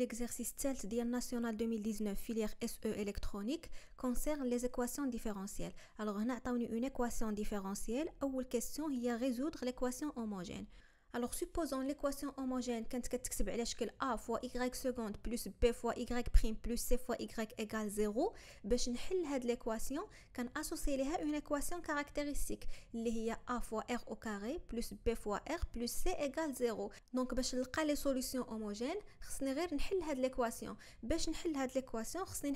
L'exercice de ديال National 2019 filière SE électronique concerne les équations différentielles. Alors on attendu une équation différentielle. une question de résoudre l'équation homogène alors supposons l'équation homogène est a fois y seconde plus b fois y prime plus c fois y égale 0 résoudre cette équation, l'équation associe à une équation caractéristique qui est a fois r au carré plus b fois r plus c égale 0 Donc, pour trouver les solutions homogènes, homogène résoudre cette équation. l'équation résoudre cette équation, l'équation خصني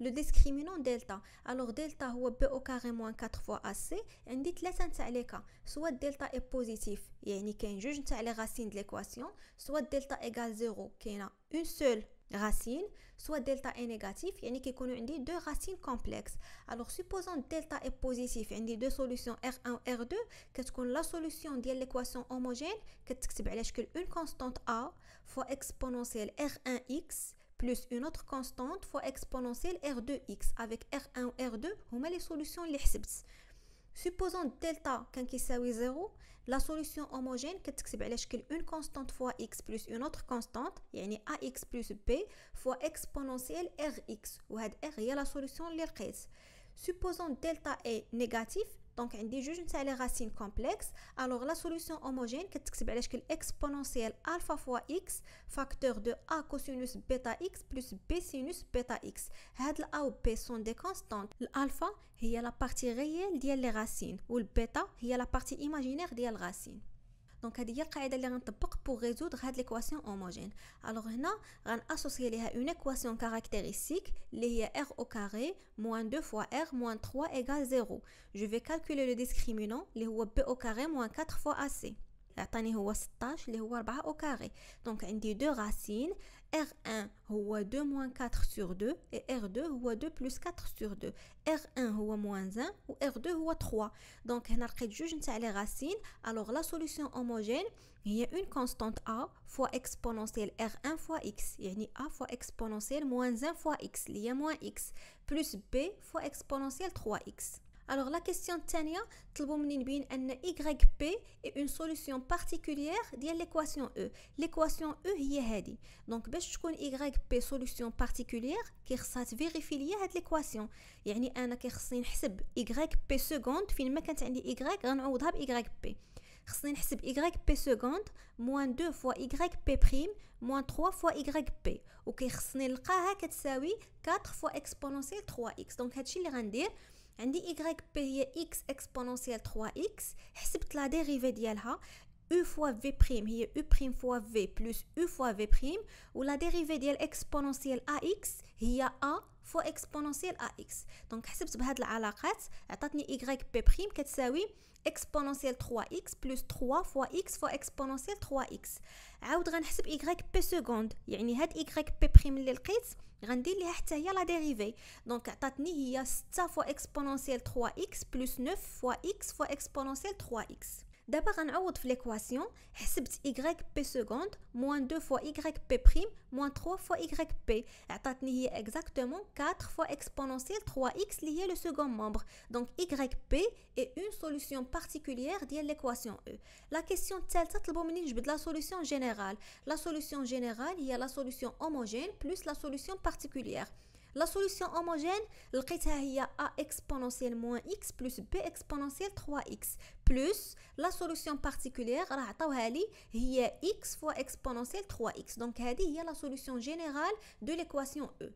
le le discriminant delta. alors delta est b au carré moins 4 fois ac عندي 3 cas لي كا Soit delta est positif يعني juge جوج نتاع racines de l'équation. Soit delta égale 0, qui a une seule racine, soit delta est négatif, qui a des deux racines complexes. Alors supposons delta est positif, des deux solutions R1 et R2, qu'on la solution de l'équation homogène est une constante A fois exponentielle R1x plus une autre constante fois exponentielle R2x avec R1 ou R2 on met les solutions les حسبت. Supposons delta est 0 la solution homogène que ben, une constante fois x plus une autre constante, y a ax plus b fois exponentielle rx, ou est la solution l'érèse. Supposons delta est négatif. Donc, on dit racine racines complexes. Alors, la solution homogène, c'est ben, l'exponentielle alpha fois x, facteur de a cosinus bêta x plus b sinus bêta x. A ou b sont des constantes. L'alpha, il la partie réelle, de les racines. Ou le bêta, est la partie imaginaire, de racines. Donc, il y a des portes pour résoudre l'équation homogène. Alors, maintenant, on va associer une équation caractéristique r au carré 2 fois r 3 égale 0. Je vais calculer le discriminant, qui b moins 4 fois AC au carré. Donc, on a deux racines. R1 ou 2 moins 4 sur 2. Et R2 ou 2 plus 4 sur 2. R1 ou moins 1. Ou R2 ou 3. Donc, nous avons jugé les racines. Alors, la solution homogène, il y a une constante a fois exponentielle R1 fois X. Il y a A fois exponentielle moins 1 fois X. Il y a moins X. Plus B fois exponentielle 3X. Alors la question 2, طلبوا مني نبين أن YP est une solution particulière de l'équation E. L'équation E هي هذه. Donc باش تكون YP solution particulière كيخصها تفيريفي ليا Y l'équation. يعني أنا كيخصني نحسب YP seconde فين ما كانت عندي Y غنعوضها ب YP. خصني نحسب YP seconde moins 2 fois YP prime moins 3 fois YP وكيخصني نلقاها كتساوي 4 fois exponentielle 3x. Donc هادشي اللي غندير عندي y هي x exponentielle 3x حسبت la dérivée ديالها u fois v prime هي u prime fois v plus u fois v prime ou la dérivée ديال exponentielle ax هي a fois exponentielle ax دونك حسبت بهاد العلاقات عطاتني y p prime كتساوي exponentielle 3x plus 3 fois x fois exponentielle 3x عاود غنحسب y par seconde, يعني هاد y p prime اللي لقيت غندير ليها حتى هي la ديريفي Donc, عطاتني a 6 fois exponentielle 3x plus 9 fois x fois exponentielle 3x D'abord, on a l'équation. On yp seconde moins 2 fois yp prime moins 3 fois yp. exactement 4 fois exponentielle 3x lié le second membre. Donc yp est une solution particulière de l'équation E. La question est la solution générale. La solution générale, il y a la solution homogène plus la solution particulière. La solution homogène, le a exponentielle moins x plus b exponentielle 3x, plus la solution particulière, la y x fois exponentielle 3x. Donc, il y la solution générale de l'équation e.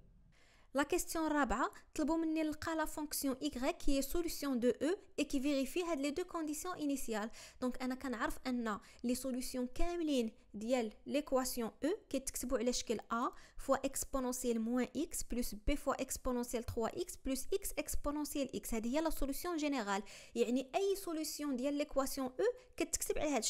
La question rab'a, طلبوا la fonction y qui est solution de e et qui vérifie les deux conditions initiales. Donc on كنعرف les solutions كاملين de l'équation e qui est a fois exponentielle moins x plus b fois exponentielle 3x plus x exponentielle x C'est-à-dire la solution générale. يعني une solution de l'équation e كتكتب على هاد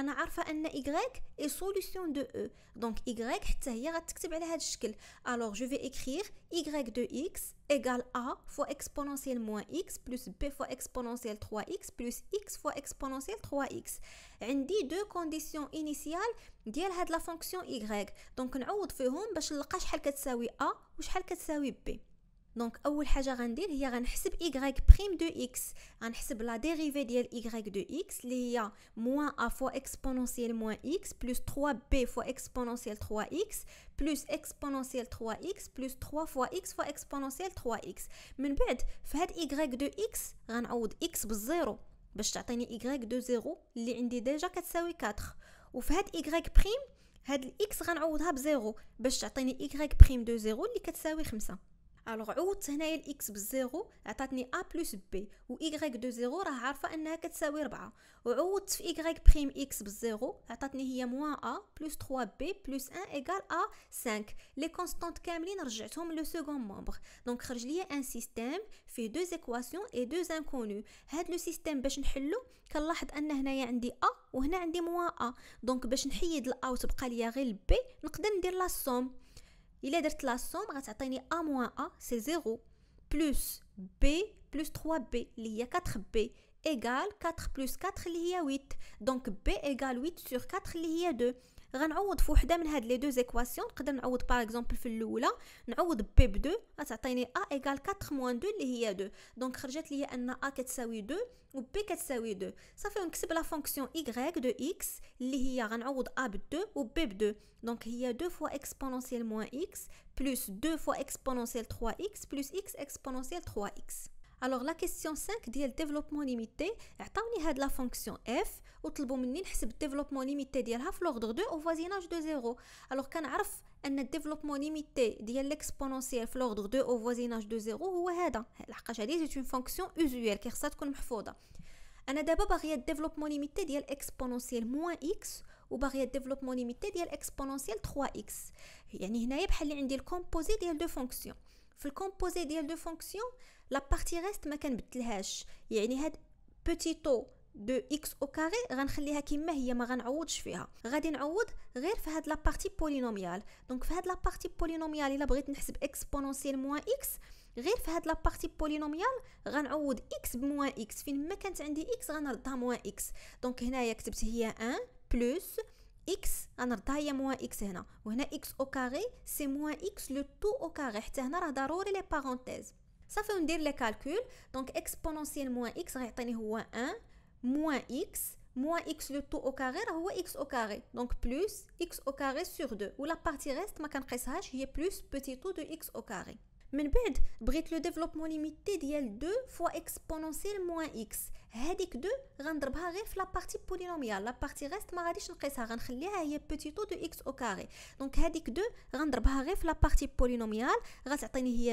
انا عارفه ان ايغريك اي سوليسيون دو او دونك ايغريك حتى هي غتكتب على هذا الشكل الوغ جو في اكريغ ايغريك دو اكس ايغال ا فوا اكسبونونسييل موان x بلس b فوا اكسبونونسييل 3x بلس x فوا اكسبونونسييل 3x عندي دو كونديسيون انيسيال ديال هاد لا فونكسيون y دونك نعوض فيهم باش نلقى شحال كتساوي ا وشحال كتساوي بي دونك اول حاجه غندير هي غنحسب y بريم دو x غنحسب لا ديريفي ديال y دو x اللي هي موان ا فوا اكسبونونسييل موان x بلس 3 بي فوا اكسبونونسييل 3 x بلس اكسبونونسييل 3 x بلس 3 فوا x فوا اكسبونونسييل 3 x من بعد في هاد y دو x غنعوض x بالزيرو باش تعطيني y دو زيرو اللي عندي ديجا كتساوي 4 وفي هاد y بريم هاد الاكس غنعوضها بزيرو باش تعطيني y بريم دو زيرو اللي كتساوي 5 الوغ عوضت هنايا الاكس بالزيرو عطاتني ا بلس بي و ايغريك دو زيرو راه عارفه انها كتساوي 4 وعوضت في ايغريك بريم اكس بالزيرو عطاتني هي موان ا بلس 3 بي بلس 1 ايغال ا 5 لي كونستانت كاملين رجعتهم لو سكون مومبر دونك خرج ليا ان سيستيم فيه دو زيكواسيون اي دو انكونو هاد لو سيستيم باش نحلو كنلاحظ ان هنايا عندي ا وهنا عندي موان ا دونك باش نحيد الاوت بقى ليا غير البي نقدر ندير لا سوم il a la somme à certaines a moins a c'est 0 plus b plus 3b il y 4b égale 4 plus 4 il y 8 donc b égale 8 sur 4 il y 2 nous allons faire les deux équations. Nous allons faire par exemple le cas. Nous allons faire B2, et nous allons A égale 4 moins 2, qui est 2. Donc, nous allons faire A qui est 2 et B est 2. Ça fait que la fonction Y de X, qui est A2 et B2. Donc, il y a 2 fois exponentielle moins X, plus 2 fois exponentielle 3X, plus X exponentielle 3X. Alors, la question 5 du développement limité m'a donné la fonction f et m'a développement limité de l'ordre 2 au voisinage de 0. Alors, on sait un développement limité de l'exponentiel de l'ordre 2 au voisinage de 0 est ceci. C'est une fonction usuelle qui est par développement limité de moins x et le développement limité de 3x. a composé de deux fonctions. le composé de deux fonctions, لا بارتي ريست ما كنبدلهاش يعني هاد بوتي طو دو اكس او كاري غنخليها كما هي ما غنعوضش فيها غادي نعوض غير في هاد بارتي بولينوميال دونك في هاد بارتي بولينوميال الا بغيت نحسب اكسبونونسيال موان اكس غير في هاد بارتي بولينوميال غنعوض اكس بموان اكس فين ما كانت عندي اكس غنردها موان اكس دونك هنايا كتبت هي 1 بلس اكس غنردها هي موان اكس هنا وهنا اكس او كاري سي موان اكس لو تو او كاري حتى هنا راه ضروري لي بارونتيز ça fait une les calculs donc exponentielle moins x rétani moins 1, moins x moins x le tout au carré ou x au carré donc plus x au carré sur 2, ou la partie reste ma cancressage c'est plus petit tout de x au carré mais peut le développement limité d'ell 2 fois exponentielle moins x ell deux rendra la partie polynomiale la partie reste ma radish cancressage rendra clair petit tout de x au carré donc de deux rendra bharif la partie polynomiale grâce à tani y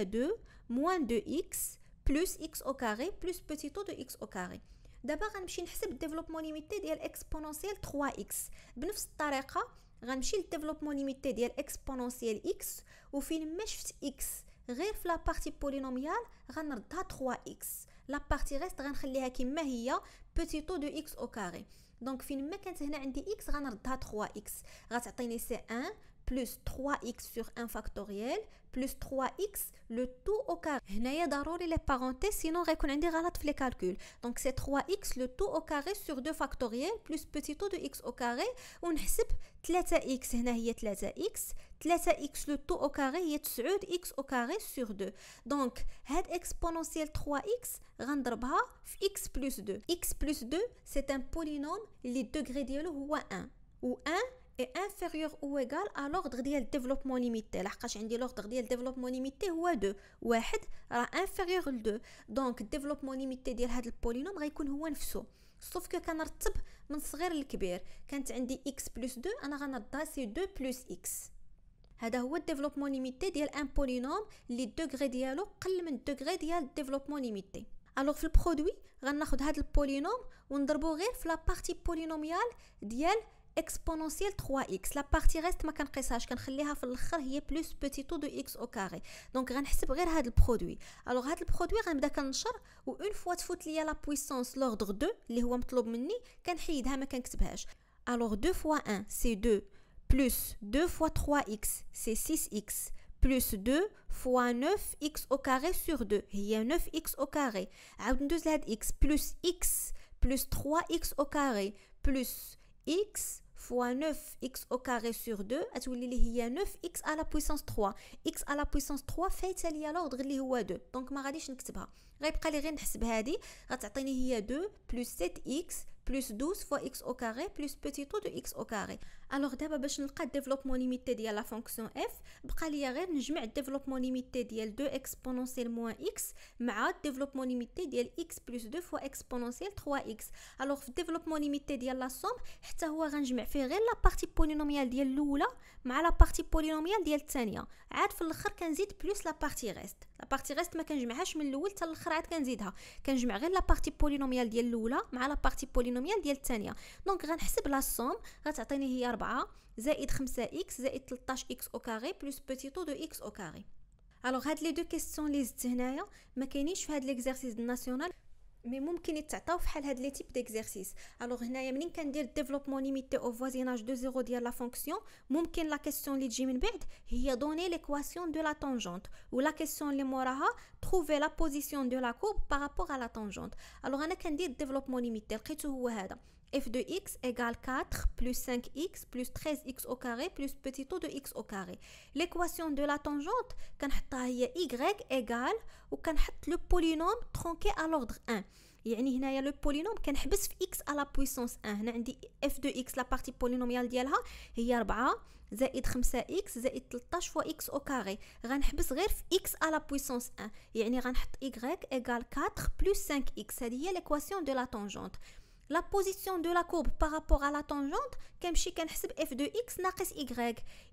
موان دو اكس بلوس اكس او كاري plus بوتي تو دو اكس او كاري دابا غنمشي نحسب الديفلوبمون ليميتي ديال اكسبونونسيال 3 اكس بنفس الطريقه غنمشي للديفلوبمون ليميتي ديال اكسبونونسيال اكس وفين ما شفت اكس غير في لابارتي بولينوميال غنردها 3 اكس لابارتي غيست غنخليها كما هي بوتي تو دو اكس او كاري دونك فين ما كانت هنا عندي اكس غنردها 3 اكس غتعطيني سي 1 plus 3x sur 1 factoriel plus 3x le tout au carré هنايا ضروري les parenthèses, sinon غيكون عندي غلط في les calculs. Donc, c'est 3x le tout au carré sur 2 factoriel plus petit taux de x au carré On a 3x هنا هي 3x 3x le tout au carré هي 9x au carré sur 2 Donc, cette exponentielle 3x rendra x plus 2 x plus 2 c'est un polynôme les est degré هو 1 Ou 1 اي انفيريور او ايغال ا لوردر ديال ديفلوبمون ليميتي لحقاش عندي لوردر ديال ديفلوبمون ليميتي هو دو واحد راه انفيريور ل 2 دونك ديفلوبمون ليميتي ديال هاد البولينوم غيكون هو نفسه سوف كو كنرتب من صغير لكبير كانت عندي اكس بلس 2 انا غنردها سي 2 بلس اكس هذا هو الديفلوبمون ليميتي ديال ان بولينوم لي دوغري ديالو قل من دوغري ديال الديفلوبمون ليميتي الوغ في البرودوي غناخد هاد البولينوم ونضربو غير في لابارتي بولينوميال ديال exponentielle 3x. La partie reste ma canqueçage, qu'on va laisser plus petit tout de x au carré. Donc, on va calculer le produit. Alors, le produit, on va le une fois vous avez la puissance, l'ordre 2, li coefficients multipliés, qu'on peut dire Alors, 2 fois 1, c'est 2, plus 2 fois 3x, c'est 6x, plus 2 fois 9x au carré sur 2, il y a 9x au carré, à 2 x, plus x, plus 3x au carré, plus x fois 9x au carré sur 2 il y a 9x à la puissance 3 x à la puissance 3 فايت ليا l'ordre li huwa 2 Donc ma غاديش نكتبها غيبقى لي غير نحسب هذه غتعطيني هي 2 plus 7x plus 12 fois x au carré plus petit taux de x au carré الوغ دابا باش نلقى ديفلوبمون ليميتي ديال لا فونكسيون اف بقى ليا غير نجمع ديفلوبمون ليميتي ديال 2 اكسبونونسييل موان اكس مع ديفلوبمون ليميتي ديال اكس بلس 2 فوا اكسبونونسييل 3 اكس الوغ في ديفلوبمون ليميتي ديال لا سوم حتى هو غنجمع فيه غير لا بارتي بولينوميال ديال الاولى مع لا بارتي بولينوميال ديال الثانيه عاد في الاخر كنزيد بلس لا بارتي ريست لا بارتي ريست ما كنجمعهاش من الاول حتى الاخر عاد كنزيدها كنجمع غير لا بارتي بولينوميال ديال الاولى مع لا بارتي بولينوميال ديال الثانيه دونك غنحسب لا سوم غتعطيني هي 4 زائد 5 x زائد 13 x او كاري بلس بوتي تو دو x او كاري الوغ هاد لي دو كيسيون لي زدت هنايا ما كاينينش في هاد ليكزيرسيس ناسيونال مي ممكن يتعطاو فحال هاد لي تيب ديكزارسيس الوغ هنايا منين كندير ديفلوبمون ليميتي او فوازيناج دو زيرو ديال لا فونكسيون ممكن لا كيسيون لي تجي من بعد هي دوني ليكواسيون دو لا طونجونت ولا كيسيون لي موراها تروفي لا بوزيسيون دو لا كورب بارابور ا لا طونجونت الوغ انا كندير ديفلوبمون ليميتي لقيتو هو هذا f de x égale 4 plus 5x plus 13x au carré plus petit o de x au carré. L'équation de la tangente, y égale ou le polynôme tronqué à l'ordre 1. يعني هنايا لو بولينوم كنحبس في اكس على بويسونس 1. هنا عندي اف la partie لا بارتي بولينوميال ديالها هي 4 زائد 5 x زائد 13 فوا اكس او كاري غنحبس غير في اكس على بويسونس يعني غنحط y ايغال 4 plus 5 x C'est l'équation de la tangente. la position de la courbe par rapport à la tangente كنمشي كنحسب f de x ناقص y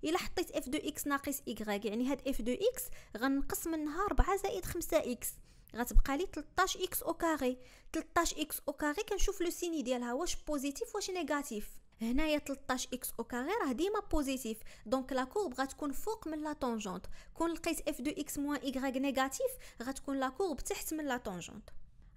الا حطيت f de x ناقص y يعني هاد f de x غنقص منها 4 زائد 5 x غتبقى لي 13 x او كاري 13 x او كاري كنشوف لو سيني ديالها واش بوزيتيف واش نيجاتيف هنايا 13 اكس او كاري راه ديما بوزيتيف دونك لا كورب غتكون فوق من لا طونجونت كون لقيت اف دو اكس موان y نيجاتيف غتكون لا كورب تحت من لا طونجونت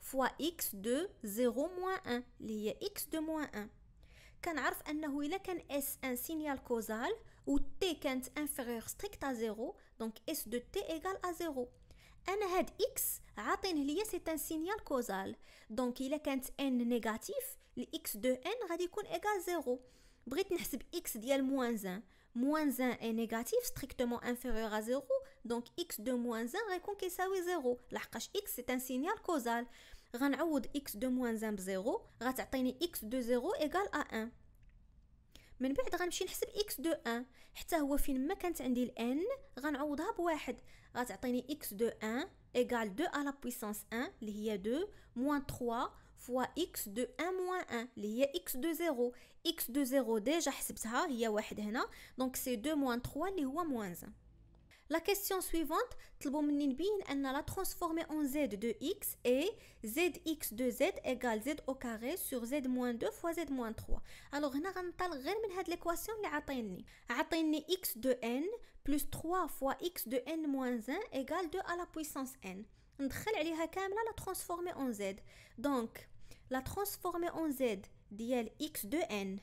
fois x de 0 moins 1 lié x de moins 1 كنعرف انه الا كان s un signal causal ou t est inférieur strict à 0 donc s de t égal à 0 n هاد x c'est ليا un ان سينيال كوزال دونك الا كانت n négatif, x de n غادي égal à 0 بغيت x ديال moins 1 Moins 1 est négatif, strictement inférieur à 0 donc x de moins 1 غيكون كيساوي 0 لحقاش x est un signal causal. غنعوض اكس دو موان زان بزيرو غتعطيني اكس دو زيرو ايكال ا ان من بعد غنمشي نحسب اكس دو ان حتى هو فين ما كانت عندي الان غنعوضها بواحد غتعطيني اكس دو ان ايكال دو على بويسونس ان اللي هي دو موان تخوا فوا اكس دو ان موان ان اللي هي اكس دو زيرو اكس دو زيرو ديجا حسبتها هي واحد هنا دونك سي دو موان تخوا اللي هو موان زان La question suivante, on la transformer en z de x et zx de z égale z au carré sur z moins 2 fois z moins 3. Alors, nous allons غير من l'équation nous a x de n plus 3 fois x de n moins 1 égale 2 à la puissance n. ندخل عليها la transformer en z. Donc, la transformer en z dil x de n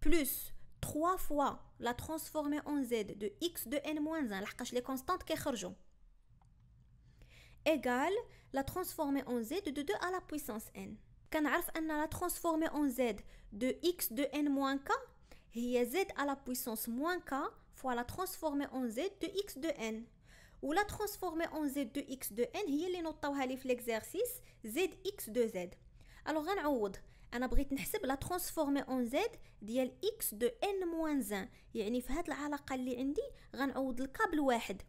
plus 3 fois la transformée en z de x de n-1 moins لحقاش les constantes كيخرجوا égale la transformée en z de 2 à la puissance n Quand on a la transformée en z de x de n-k moins هي z à la puissance moins k fois la transformée en z de x de n ou la transformée en z de x de n il اللي نوطاوها لي l'exercice zx de z alors غنعوض انا بغيت نحسب لا ترانسفورمي اون زد ديال اكس دو ان موان زان يعني في هاد العلاقه اللي عندي غنعوض الكابل واحد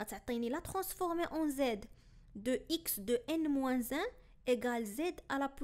غتعطيني لا ترانسفورمي اون زد دو اكس دو ان موان زان ايكال زد à la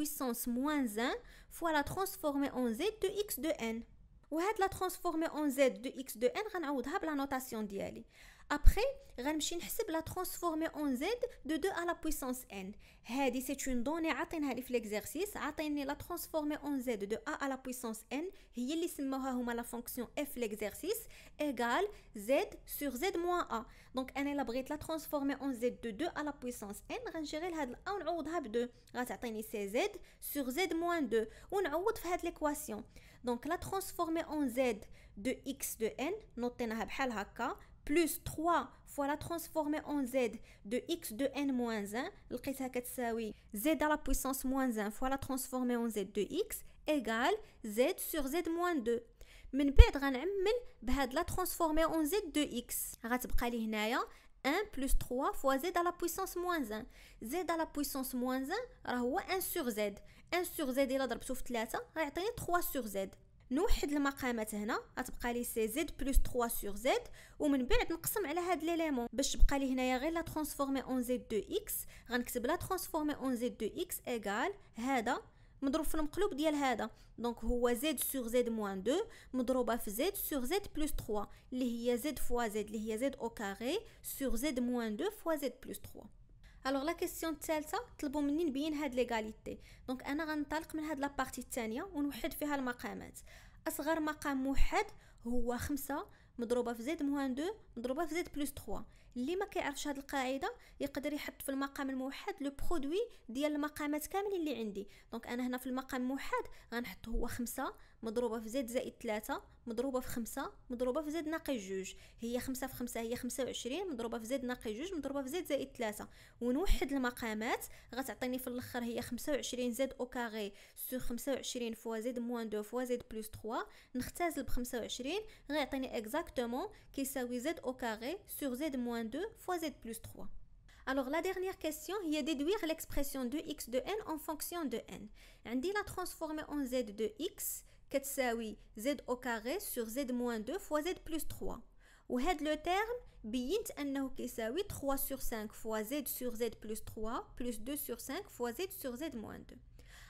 موان زان فوا fois la transformée en z دو x de وهاد لا ترانسفورمي اون زد دو اكس دو ان غنعوضها بلا نوتاسيون ديالي Après, غنمشي نحسب la transformer en z de 2 à la puissance n. Hadi, c'est une donnée عطينها لي في l'exercice, عطيني la transformer en z de a à la puissance n هي اللي la fonction f l'exercice égale z sur z moins a. Donc انا الا la transformer en z de 2 à la puissance n غنجيري لهاد a ونعوضها 2 غتعطيني سي z sur z moins 2 l'équation. Donc la transformer en z de x de n نوطيناها بحال هكا plus 3 fois la transformée en z de x de n moins 1 z à la puissance moins 1 fois la transformée en z de x égale z sur z moins 2 من بعد غنعمل بهاد لا ترانسفورمي اون زد غتبقى لي هنايا 1 plus 3 fois z à la puissance moins 1 z à la puissance moins 1 راه 1 sur z 1 sur z الا ضربته في 3 3 sur z نوحد المقامات هنا غتبقى لي سي زد بلس 3 سور زد ومن بعد نقسم على هاد ليليمون باش تبقى لي هنايا غير لا ترانسفورمي اون زد دو اكس غنكتب لا ترانسفورمي اون زد دو اكس ايغال هذا مضروب في المقلوب ديال هذا دونك هو زد سور زد موان دو مضروبه في زد سور زد بلس 3 اللي هي زد فوا زد اللي هي زد او كاري سور زد موان دو فوا زد بلس 3 الوغ لا كيسيون الثالثه طلبوا مني نبين هاد ليغاليتي دونك انا غنطلق من هاد لابارتي الثانيه ونوحد فيها المقامات اصغر مقام موحد هو خمسة مضروبه في زد موان دو مضروبه في زد بلس 3 اللي ما كيعرفش هاد القاعده يقدر يحط في المقام الموحد لو برودوي ديال المقامات كاملين اللي عندي دونك انا هنا في المقام الموحد غنحط هو خمسة مضروبه في زد زائد ثلاثة مضروبه في خمسة مضروبه في زد ناقص جوج هي خمسة في خمسة هي خمسة وعشرين مضروبه في زد ناقص جوج مضروبه في زد زائد ثلاثة ونوحد المقامات غتعطيني في الاخر هي وعشرين زد او كاري سور وعشرين فوا زد موان دو فوا زد بلوس تخوا نختازل بخمسة وعشرين غيعطيني اكزاكتومون كيساوي زد او كاغي سور زد موان دو فوا زد بلوس تخوا Alors la dernière question, il y a déduire l'expression de x de n en fonction de n. On dit la transformer en z de x Z au carré sur z moins 2 fois z plus 3. Et le terme bi 3 sur 5 fois z sur z plus 3 plus 2 sur 5 fois z sur z moins 2.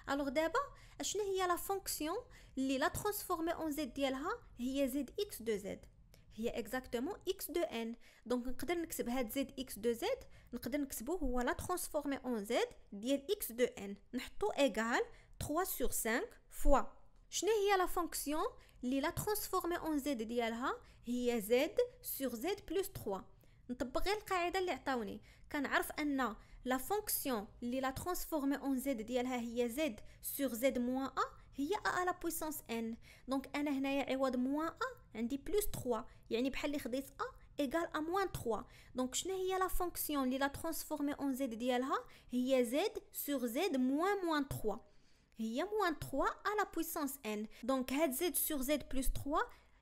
Alors d'abord, il y a la fonction qui la transformer en z dial zx de z. C'est exactement x de n. Donc, nous avons zx de z. Nous avons transformé en z de x de n. égal égale 3 sur 5 fois la fonction qui l'a transformée en Z C'est Z sur Z plus 3. On va appuyer le la règle que la fonction qui est transformée en Z, c'est Z sur Z moins 1, A à la puissance n. Donc, n est plus moins 1, plus 3. C'est-à-dire que A égale à moins 3. Donc, la fonction qui l'a transformée en Z C'est Z sur Z moins moins 3 y a moins 3 à la puissance n. Donc z sur z plus 3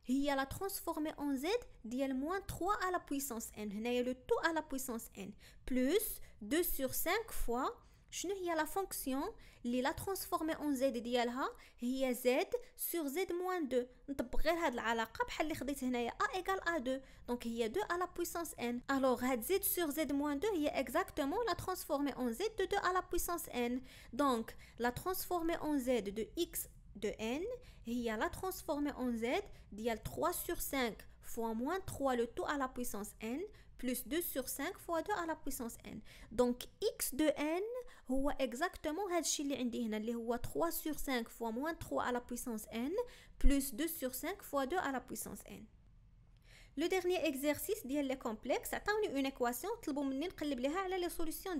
il y a la transformée en z d'il moins 3 à la puissance n. il y a le tout à la puissance n. Plus 2 sur 5 fois شنو هي la fonction اللي la ترانسفورمي en z ديالها هي Z sur Z moins 2 نطبق غير à 2. Donc il خديت هنايا ا ايغال ا 2 دونك هي 2 à la puissance N. Alors, Z sur Z 2 est exactement la ترانسفورمي en Z de 2 à la puissance N. Donc, la transformée en Z de X de n, il y la transformée en z, de 3 sur 5 fois moins 3 le tout à la puissance n, plus 2 sur 5 fois 2 à la puissance n. Donc x de n c'est exactement ce que qui est 3 sur 5 fois moins 3 à la puissance n plus 2 sur 5 fois 2 à la puissance n. Le dernier exercice du complexe est une équation et de la changer sur sa solution.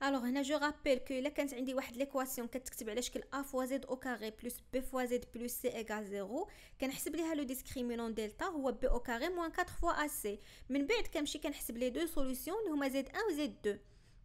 Alors, je rappelle que si dit une équation qui s'appelle a fois z au carré plus b fois z plus c égale 0, je vais le discriminant delta qui est b au carré moins 4 fois ac. Ensuite, je vais deux solutions z1 et z2.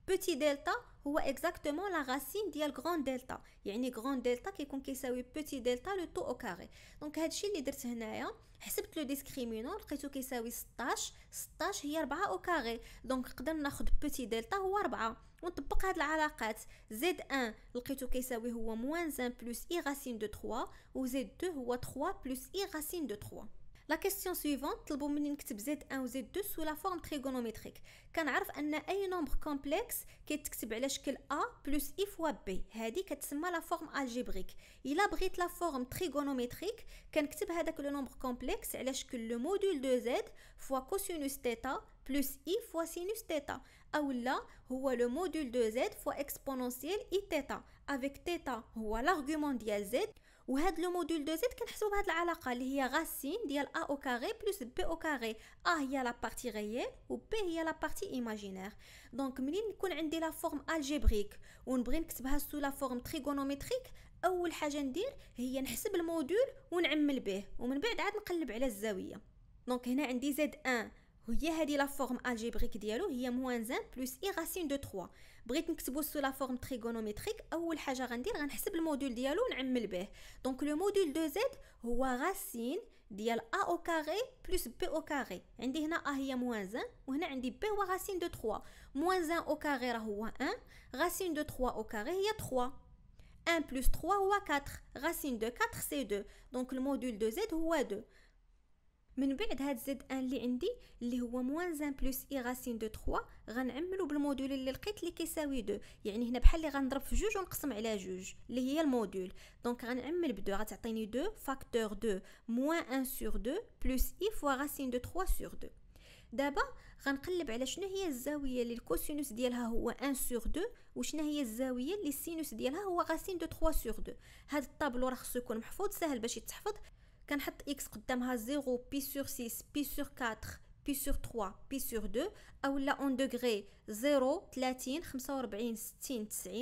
petit delta هو اكزاكتومون لا غاسين ديال غران دلتا يعني غران دلتا كيكون كيساوي بوتي دلتا لو تو او كاري دونك هادشي اللي درت هنايا حسبت لو ديسكريمينون لقيتو كيساوي 16 16 هي 4 او كاري دونك نقدر ناخد بوتي دلتا هو 4 ونطبق هاد العلاقات زد 1 لقيتو كيساوي هو موان 1 بلس اي غاسين دو 3 و زد 2 هو 3 بلس اي غاسين دو 3 La question suivante, nous allons voir Z1 ou Z2 sous la forme trigonométrique. Nous allons voir un nombre complexe qui est A plus I fois B. C'est ce la forme algébrique. Il abrite la forme trigonométrique. Nous allons voir le nombre complexe qui est le module de Z fois cosθ plus I fois sinθ. Ou là, c'est le module de Z fois exponentielle Iθ. Avec θ, c'est l'argument de Z. وهاد لو مودول دو زيد كنحسبو بهاد العلاقه اللي هي غاسين ديال ا او كاري بلس بي او كاري ا هي لا بارتي ريال و بي هي لا بارتي ايماجينير دونك منين نكون عندي لا فورم الجبريك ونبغي نكتبها سو لا فورم تريغونومتريك اول حاجه ندير هي نحسب نعمل ونعمل به ومن بعد عاد نقلب على الزاويه دونك هنا عندي زد 1 Et la forme algébrique est moins 1 plus i racine de 3. Pour exposer la forme trigonométrique, la première chose qu'on va faire, c'est le module. Donc le module de z est racine de a au carré plus b au carré. a moins 1 b est racine de 3. Moins 1 au carré, c'est 1. Racine de 3 au carré, c'est 3. 1 plus 3, c'est 4. Racine de 4, c'est 2. Donc le module de z est 2. من بعد هاد زد ان اللي عندي اللي هو موان زان بلوس اي غاسين دو 3 غنعملو بالمودول اللي لقيت اللي كيساوي دو يعني هنا بحال اللي غنضرب في جوج ونقسم على جوج اللي هي المودول دونك غنعمل بدو غتعطيني دو فاكتور دو موان ان سور دو بلوس اي فوا غاسين دو 3 سور دو دابا غنقلب على شنو هي الزاويه اللي الكوسينوس ديالها هو 1 سور 2 وشنو هي الزاويه اللي السينوس ديالها هو غاسين دو 3 سور 2 هاد الطابلو راه خصو يكون محفوظ سهل باش يتحفظ كنحط اكس قدامها 0 بي سور 6 بي سور 4 بي سور 3 بي سور 2 او لا اون دوغري 0 30 45 60 90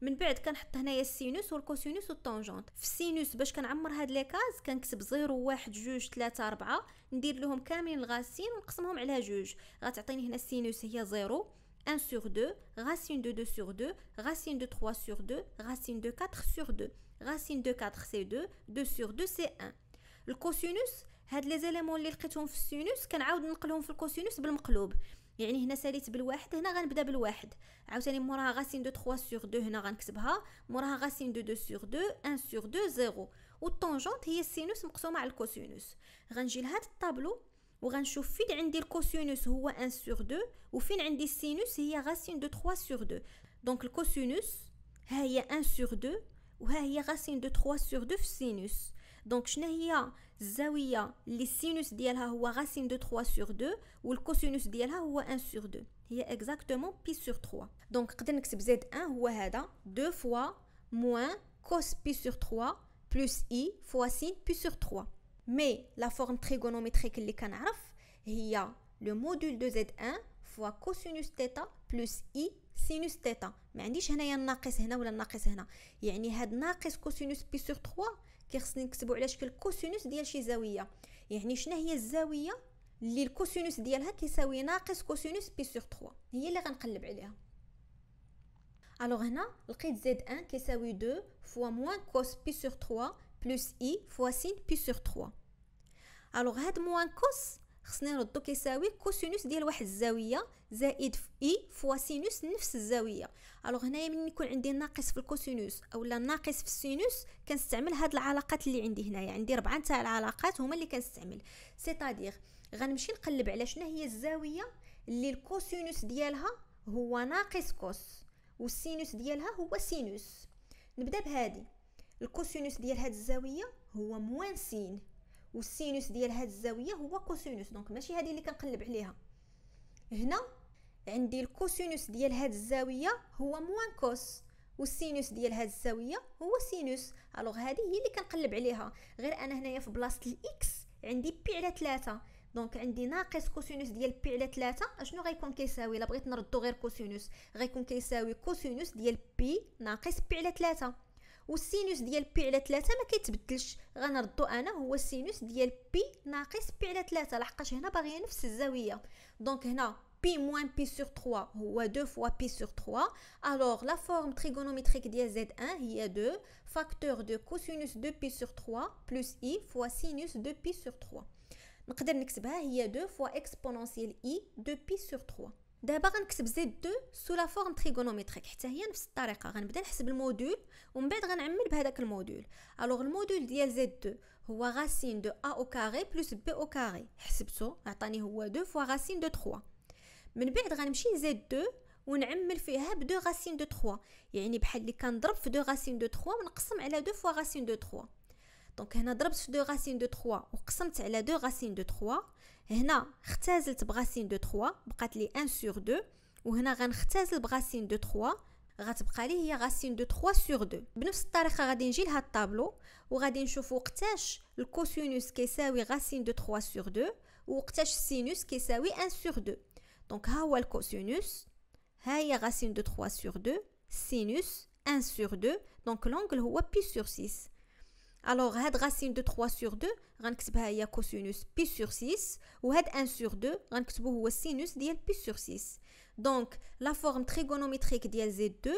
من بعد كنحط هنايا السينوس والكوسينوس والطونجونت في السينوس باش كنعمر هاد لي كاز كنكتب 0 1 2 3 4 ندير لهم كاملين الغاسين ونقسمهم على جوج غتعطيني هنا السينوس هي 0 1 sur 2, racine de 2 sur 2, racine de 3 sur 2, racine de 4 sur 2. Racine de 4, c'est 2, 2 sur 2, c'est 1. الكوسينوس هاد لي زاليمون اللي لقيتهم في السينوس كنعاود نقلهم في الكوسينوس بالمقلوب يعني هنا ساليت بالواحد هنا غنبدا بالواحد عاوتاني موراها غاسين دو 3 سور 2 هنا غنكتبها موراها غاسين دو 2 سور 2 1 سور 2 0 والطونجونت هي السينوس مقسومه على الكوسينوس غنجي لهاد الطابلو وغنشوف فين عندي الكوسينوس هو 1 سور 2 وفين عندي السينوس هي غاسين دو 3 سور 2 دونك الكوسينوس ها هي 1 سور 2 وها هي غاسين دو 3 سور 2 في السينوس Donc, je ne ai le sinus de racine de 3 sur 2 ou le cosinus de 1 sur 2. Il y exactement pi sur 3. Donc, z1, est 2 fois moins cos pi sur 3 plus i fois sin pi sur 3. Mais la forme trigonométrique que il a le module de z1 fois cosinus theta plus i sinus theta. Mais je vais cosinus pi sur 3. كيخصني نكتبو على شكل كوسينوس ديال شي زاويه يعني شنو هي الزاويه اللي الكوسينوس ديالها كيساوي ناقص كوسينوس بي سور 3 هي اللي غنقلب عليها الوغ هنا لقيت زد 1 كيساوي 2 فوا موان كوس بي سور 3 بلس اي فوا سين بي سور 3 الوغ هاد موان كوس خصني نردو كيساوي كوسينوس ديال واحد الزاويه زائد في اي فوا سينوس نفس الزاويه الوغ هنايا ملي يكون عندي ناقص في الكوسينوس اولا ناقص في السينوس كنستعمل هاد العلاقات اللي عندي هنايا يعني عندي ربعه تاع العلاقات هما اللي كنستعمل سيتادير غنمشي نقلب على شنو هي الزاويه اللي الكوسينوس ديالها هو ناقص كوس والسينوس ديالها هو سينوس نبدا بهادي الكوسينوس ديال هاد الزاويه هو موان سين والسينوس ديال هاد الزاويه هو كوسينوس دونك ماشي هذه اللي كنقلب عليها هنا عندي الكوسينوس ديال هاد الزاويه هو موان كوس والسينوس ديال هاد الزاويه هو سينوس الوغ هذه هي اللي كنقلب عليها غير انا هنايا في بلاصه الاكس عندي بي على 3 دونك عندي ناقص كوسينوس ديال بي على 3 اشنو غيكون كيساوي الا بغيت نردو غير كوسينوس غيكون كيساوي كوسينوس ديال بي ناقص بي على 3 Et sinus de pi est la théâtre, je vais vous montrer. Renard, c'est sinus de pi à la Je vais Donc, pi moins pi sur 3, ou 2 fois pi sur 3. Alors, la forme trigonométrique de Z1 est 2 facteur de cosinus de pi sur 3, plus i fois sinus de pi sur 3. On vais vous Il 2 fois exponentielle i de pi sur 3. دابا غنكتب زد 2 سو لا فورم تريغونوميتريك حتى هي نفس الطريقه غنبدا نحسب المودول ومن بعد غنعمل بهذاك المودول الوغ المودول ديال زد 2 هو غاسين دو ا او كاري بلس بي او كاري حسبته عطاني هو 2 فوا غاسين دو 3 من بعد غنمشي لزد 2 ونعمل فيها بدو غاسين دو 3 يعني بحال اللي كنضرب في دو غاسين دو 3 ونقسم على 2 فوا غاسين دو 3 دونك هنا ضربت في دو غاسين دو 3 وقسمت على دو غاسين دو 3 هنا اختزلت بغاسين دو 3 بقات لي 1 سور 2 وهنا غنختازل بغاسين دو 3 غتبقى لي هي غاسين دو 3 سور 2 بنفس الطريقه غادي نجي لهاد الطابلو وغادي نشوف وقتاش الكوسينوس كيساوي غاسين دو 3 سور 2 وقتاش السينوس كيساوي 1 سور 2 دونك ها هو الكوسينوس ها هي غاسين دو 3 سور 2 سينوس 1 سور 2 دونك لونغل هو بي سور 6 Alors, هاد racine de 3 sur 2 غنكتبها هي cosinus pi sur 6 وهاد 1 sur 2 غنكتبو هو sinus ديال pi sur 6. Donc, la forme trigonométrique ديال Z2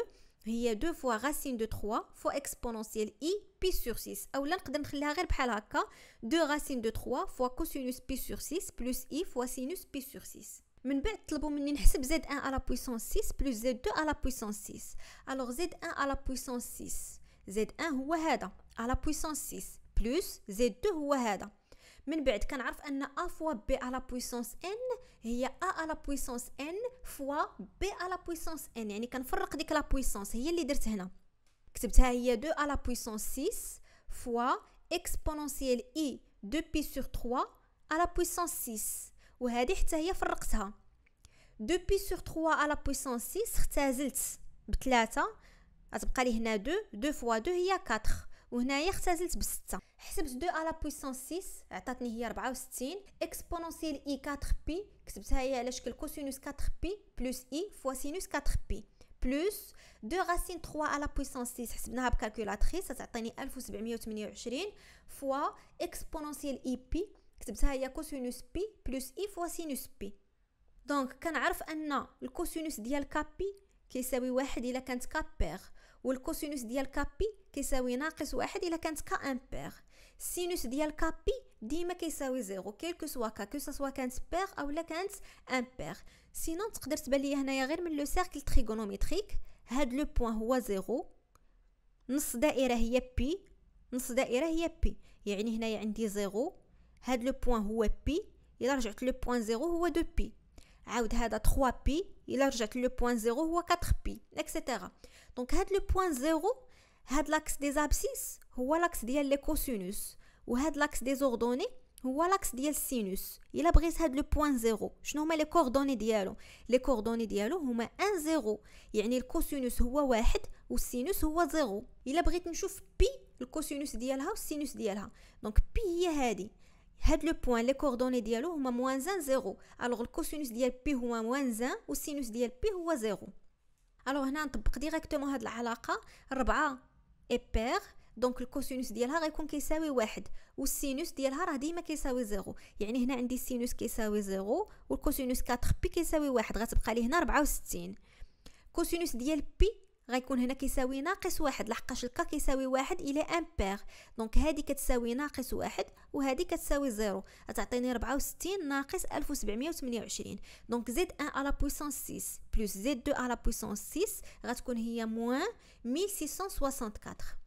هي 2 fois racine de 3 fois exponentielle i pi sur 6 اولا نقدر نخليها غير بحال هكا 2 racine de 3 fois cosinus pi sur 6 plus i fois sinus pi sur 6 من بعد طلبوا مني z1 à la puissance 6 plus z2 à la puissance 6 alors z1 à la puissance 6 زد 1 هو هذا على بويسونس 6 بلس زد 2 هو هذا من بعد كنعرف ان ا فوا بي على بويسونس ان هي ا على بويسونس ان فوا بي على بويسونس ان يعني كنفرق ديك لا بويسونس هي اللي درت هنا كتبتها هي 2 على بويسونس 6 فوا اكسبونونسييل اي 2 بي سور 3 على بويسونس 6 وهذه حتى هي فرقتها 2 بي سور 3 على بويسونس 6 اختزلت بثلاثة غتبقى لي هنا دو دو فوا دو هي 4 وهنايا اختزلت بستة حسبت دو على بويسونس 6 عطاتني هي 64 إكسبونونسيل اي 4 بي كتبتها هي على شكل كوسينوس 4 بي بلس اي فوا سينوس 4 بي بلس دو غاسين 3 على بويسونس 6 حسبناها بكالكولاتريس تعطيني 1728 فوا إكسبونونسيل اي بي كتبتها هي كوسينوس بي بلس اي فوا سينوس بي دونك كنعرف ان الكوسينوس ديال كابي كيساوي واحد الا كانت كابيغ والكوسينوس ديال كابي كيساوي ناقص واحد الا كانت كا امبير سينوس ديال كابي ديما كيساوي زيرو كيلكو سوا كا كو سوا كانت بير او لا كانت امبير سينون تقدر تبان ليا هنايا غير من لو سيركل تريغونوميتريك هاد لو بوين هو زيرو نص دائره هي بي نص دائره هي بي يعني هنايا عندي زيرو هاد لو بوين هو بي الا رجعت لو بوين زيرو هو دو بي 3pi, ah, il a le point 0 ou 4pi, etc. Donc, le point 0, c'est l'axe des abscisses, ou l'axe des cosinus. Ou l'axe des ordonnées, ou l'axe des sinus. Il a abrite le point 0. Je vais vous donner les coordonnées. Les coordonnées sont 1,0. Il y a le cosinus qui est 1, et le sinus qui est 0. Il abrite, nous allons vous donner le cosinus qui est 1. Donc, pi est a point. هاد لو بوان لي كوردوني ديالو هما موان زان زيرو الوغ الكوسينوس ديال بي هو موان زان والسينوس ديال بي هو زيرو الوغ هنا نطبق ديريكتومون هاد العلاقه ربعة اي بير دونك الكوسينوس ديالها غيكون كيساوي واحد والسينوس ديالها راه ديما كيساوي زيرو يعني هنا عندي السينوس كيساوي زيرو والكوسينوس كاتر بي كيساوي واحد غتبقى لي هنا 64 كوسينوس ديال بي غيكون هنا كيساوي ناقص واحد لحقاش الكا كيساوي واحد الى امبير دونك هادي كتساوي ناقص واحد وهادي كتساوي زيرو غتعطيني ربعة وستين ناقص الف وسبعمية وثمانية وعشرين دونك زد ان على بويسونس سيس بلوس زد دو على بويسونس سيس غتكون هي موان ميل سيسون سوسانت كاتخ